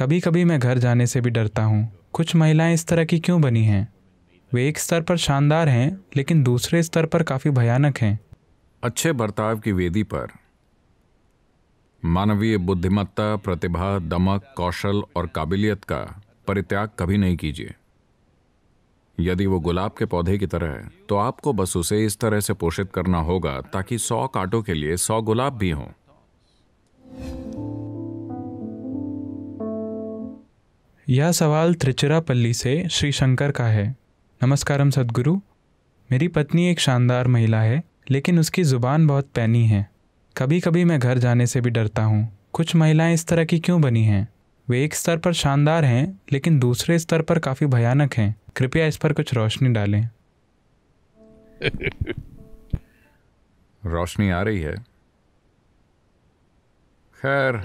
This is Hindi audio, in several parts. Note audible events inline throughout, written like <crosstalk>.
कभी कभी मैं घर जाने से भी डरता हूँ कुछ महिलाएं इस तरह की क्यों बनी हैं वे एक स्तर पर शानदार हैं लेकिन दूसरे स्तर पर काफ़ी भयानक हैं अच्छे बर्ताव की वेदी पर मानवीय बुद्धिमत्ता प्रतिभा दमक कौशल और काबिलियत का परित्याग कभी नहीं कीजिए यदि वो गुलाब के पौधे की तरह है तो आपको बस उसे इस तरह से पोषित करना होगा ताकि सौ कांटों के लिए सौ गुलाब भी हों यह सवाल त्रिचिरापल्ली से श्री शंकर का है नमस्कारम सदगुरु मेरी पत्नी एक शानदार महिला है लेकिन उसकी ज़ुबान बहुत पैनी है कभी कभी मैं घर जाने से भी डरता हूँ कुछ महिलाएं इस तरह की क्यों बनी हैं वे एक स्तर पर शानदार हैं लेकिन दूसरे स्तर पर काफ़ी भयानक हैं कृपया इस पर कुछ रोशनी डालें <laughs> रोशनी आ रही है खैर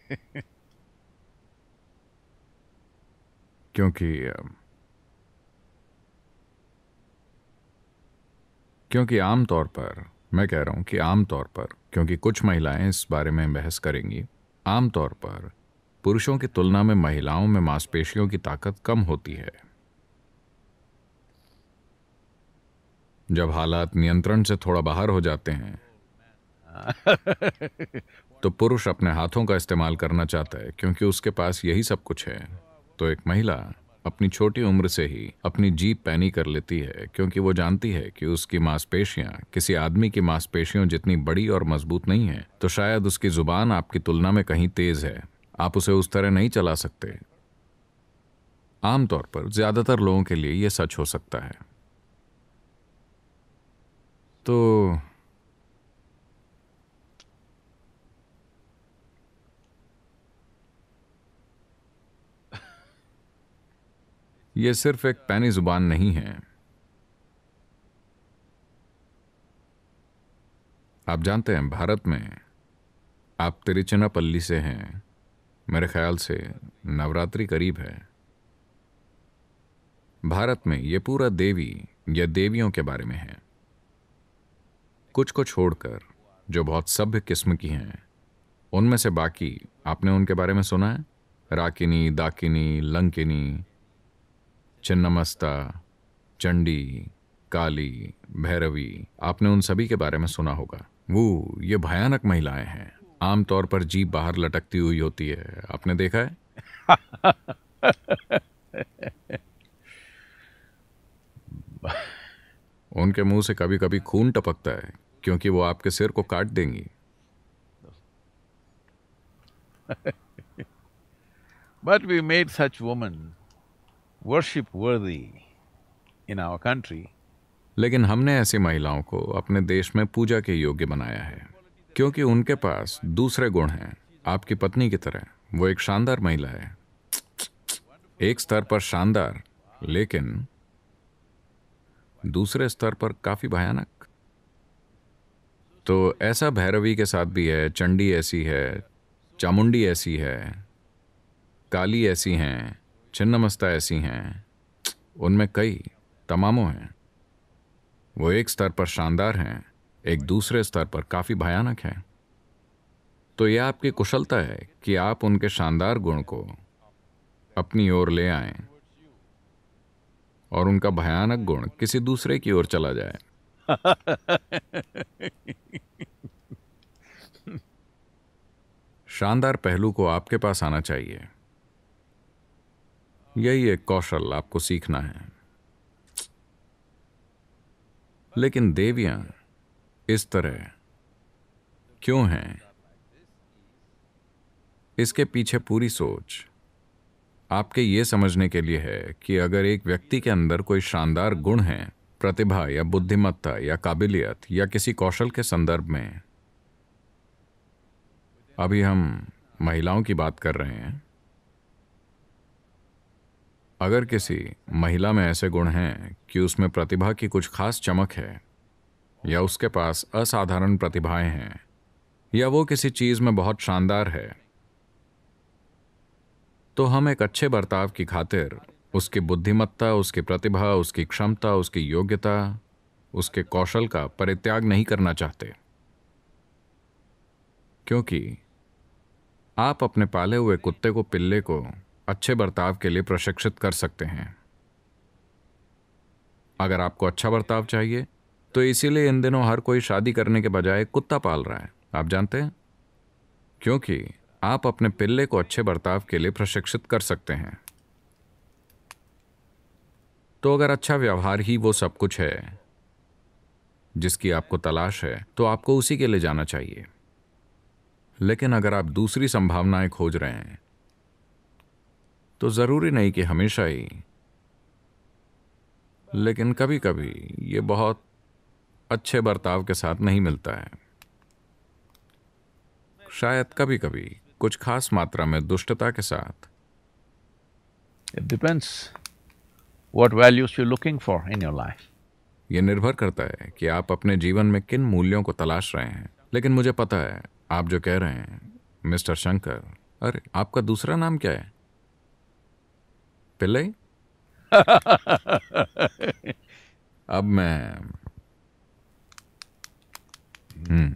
<laughs> क्योंकि क्योंकि आम तौर पर मैं कह रहा हूं कि आम तौर पर क्योंकि कुछ महिलाएं इस बारे में बहस करेंगी आम तौर पर पुरुषों की तुलना में महिलाओं में मांसपेशियों की ताकत कम होती है जब हालात नियंत्रण से थोड़ा बाहर हो जाते हैं तो पुरुष अपने हाथों का इस्तेमाल करना चाहता है क्योंकि उसके पास यही सब कुछ है तो एक महिला अपनी छोटी उम्र से ही अपनी जीप पैनी कर लेती है क्योंकि वो जानती है कि उसकी मांसपेशियां किसी आदमी की मांसपेशियों जितनी बड़ी और मजबूत नहीं है तो शायद उसकी जुबान आपकी तुलना में कहीं तेज है आप उसे उस तरह नहीं चला सकते आमतौर पर ज्यादातर लोगों के लिए यह सच हो सकता है तो यह सिर्फ एक पैनी जुबान नहीं है आप जानते हैं भारत में आप तिरिचनापल्ली से हैं मेरे ख्याल से नवरात्रि करीब है भारत में ये पूरा देवी या देवियों के बारे में है कुछ को छोड़कर जो बहुत सभ्य किस्म की हैं उनमें से बाकी आपने उनके बारे में सुना है राकिनी दाकिनी लंकिनी चिन्नमस्ता चंडी काली भैरवी आपने उन सभी के बारे में सुना होगा वो ये भयानक महिलाएं हैं आमतौर पर जीप बाहर लटकती हुई होती है आपने देखा है <laughs> उनके मुंह से कभी कभी खून टपकता है क्योंकि वो आपके सिर को काट देंगी but we made such woman worship worthy in our country लेकिन हमने ऐसी महिलाओं को अपने देश में पूजा के योग्य बनाया है क्योंकि उनके पास दूसरे गुण हैं आपकी पत्नी की तरह वो एक शानदार महिला है एक स्तर पर शानदार लेकिन दूसरे स्तर पर काफी भयानक तो ऐसा भैरवी के साथ भी है चंडी ऐसी है चामुंडी ऐसी है काली ऐसी हैं छिन्नमस्ता ऐसी हैं उनमें कई तमामों हैं वो एक स्तर पर शानदार हैं एक दूसरे स्तर पर काफ़ी भयानक हैं तो यह आपकी कुशलता है कि आप उनके शानदार गुण को अपनी ओर ले आए और उनका भयानक गुण किसी दूसरे की ओर चला जाए <laughs> शानदार पहलू को आपके पास आना चाहिए यही एक कौशल आपको सीखना है लेकिन देवियां इस तरह क्यों हैं इसके पीछे पूरी सोच आपके ये समझने के लिए है कि अगर एक व्यक्ति के अंदर कोई शानदार गुण है प्रतिभा या बुद्धिमत्ता या काबिलियत या किसी कौशल के संदर्भ में अभी हम महिलाओं की बात कर रहे हैं अगर किसी महिला में ऐसे गुण हैं कि उसमें प्रतिभा की कुछ खास चमक है या उसके पास असाधारण प्रतिभाएं हैं या वो किसी चीज़ में बहुत शानदार है तो हम एक अच्छे बर्ताव की खातिर उसकी बुद्धिमत्ता उसकी प्रतिभा उसकी क्षमता उसकी योग्यता उसके कौशल का परित्याग नहीं करना चाहते क्योंकि आप अपने पाले हुए कुत्ते को पिल्ले को अच्छे बर्ताव के लिए प्रशिक्षित कर सकते हैं अगर आपको अच्छा बर्ताव चाहिए तो इसीलिए इन दिनों हर कोई शादी करने के बजाय कुत्ता पाल रहा है आप जानते हैं क्योंकि आप अपने पिल्ले को अच्छे बर्ताव के लिए प्रशिक्षित कर सकते हैं तो अगर अच्छा व्यवहार ही वो सब कुछ है जिसकी आपको तलाश है तो आपको उसी के लिए जाना चाहिए लेकिन अगर आप दूसरी संभावनाएं खोज रहे हैं तो ज़रूरी नहीं कि हमेशा ही लेकिन कभी कभी ये बहुत अच्छे बर्ताव के साथ नहीं मिलता है शायद कभी कभी कुछ खास मात्रा में दुष्टता के साथ it depends what values you looking for in your life ये निर्भर करता है कि आप अपने जीवन में किन मूल्यों को तलाश रहे हैं लेकिन मुझे पता है आप जो कह रहे हैं मिस्टर शंकर अरे आपका दूसरा नाम क्या है पिल्ले <laughs> अब मैं हम्म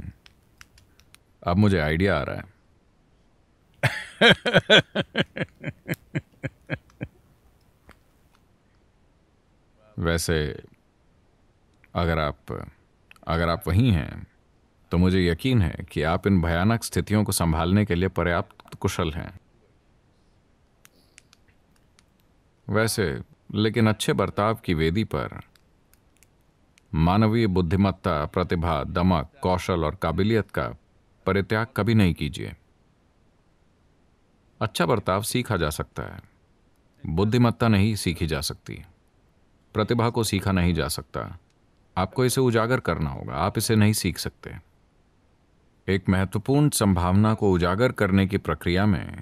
अब मुझे आइडिया आ रहा है <laughs> वैसे अगर आप अगर आप वहीं हैं तो मुझे यकीन है कि आप इन भयानक स्थितियों को संभालने के लिए पर्याप्त कुशल हैं वैसे लेकिन अच्छे बर्ताव की वेदी पर मानवीय बुद्धिमत्ता प्रतिभा दमक कौशल और काबिलियत का परित्याग कभी नहीं कीजिए अच्छा बर्ताव सीखा जा सकता है बुद्धिमत्ता नहीं सीखी जा सकती प्रतिभा को सीखा नहीं जा सकता आपको इसे उजागर करना होगा आप इसे नहीं सीख सकते एक महत्वपूर्ण संभावना को उजागर करने की प्रक्रिया में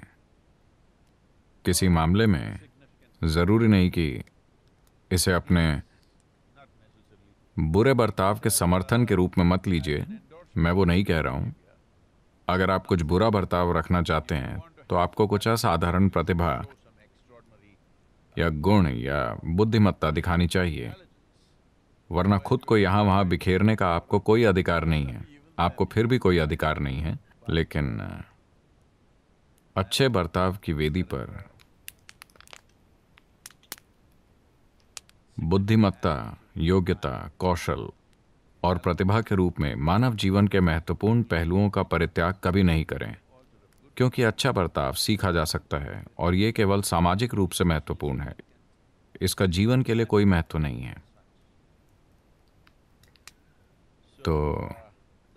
किसी मामले में ज़रूरी नहीं कि इसे अपने बुरे बर्ताव के समर्थन के रूप में मत लीजिए मैं वो नहीं कह रहा हूँ अगर आप कुछ बुरा बर्ताव रखना चाहते हैं तो आपको कुछ असाधारण प्रतिभा या गुण या बुद्धिमत्ता दिखानी चाहिए वरना खुद को यहाँ वहाँ बिखेरने का आपको कोई अधिकार नहीं है आपको फिर भी कोई अधिकार नहीं है लेकिन अच्छे बर्ताव की वेदी पर बुद्धिमत्ता योग्यता कौशल और प्रतिभा के रूप में मानव जीवन के महत्वपूर्ण पहलुओं का परित्याग कभी नहीं करें क्योंकि अच्छा बर्ताव सीखा जा सकता है और ये केवल सामाजिक रूप से महत्वपूर्ण है इसका जीवन के लिए कोई महत्व नहीं है तो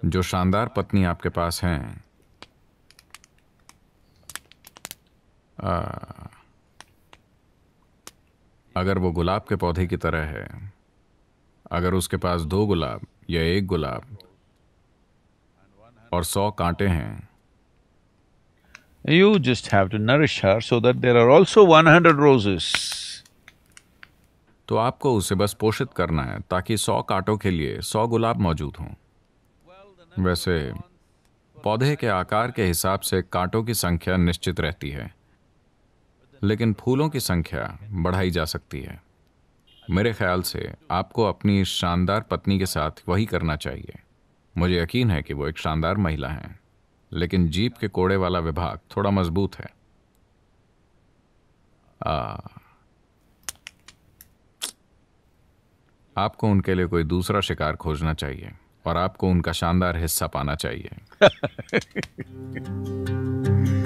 जो शानदार पत्नी आपके पास हैं आ, अगर वो गुलाब के पौधे की तरह है अगर उसके पास दो गुलाब या एक गुलाब और सौ कांटे हैं you just have to nourish her so that there are also one hundred roses तो आपको उसे बस पोषित करना है ताकि सौ कांटों के लिए सौ गुलाब मौजूद हों वैसे पौधे के आकार के हिसाब से कांटों की संख्या निश्चित रहती है लेकिन फूलों की संख्या बढ़ाई जा सकती है मेरे ख्याल से आपको अपनी शानदार पत्नी के साथ वही करना चाहिए मुझे यकीन है कि वो एक शानदार महिला हैं लेकिन जीप के कोड़े वाला विभाग थोड़ा मजबूत है आ, आपको उनके लिए कोई दूसरा शिकार खोजना चाहिए और आपको उनका शानदार हिस्सा पाना चाहिए <laughs>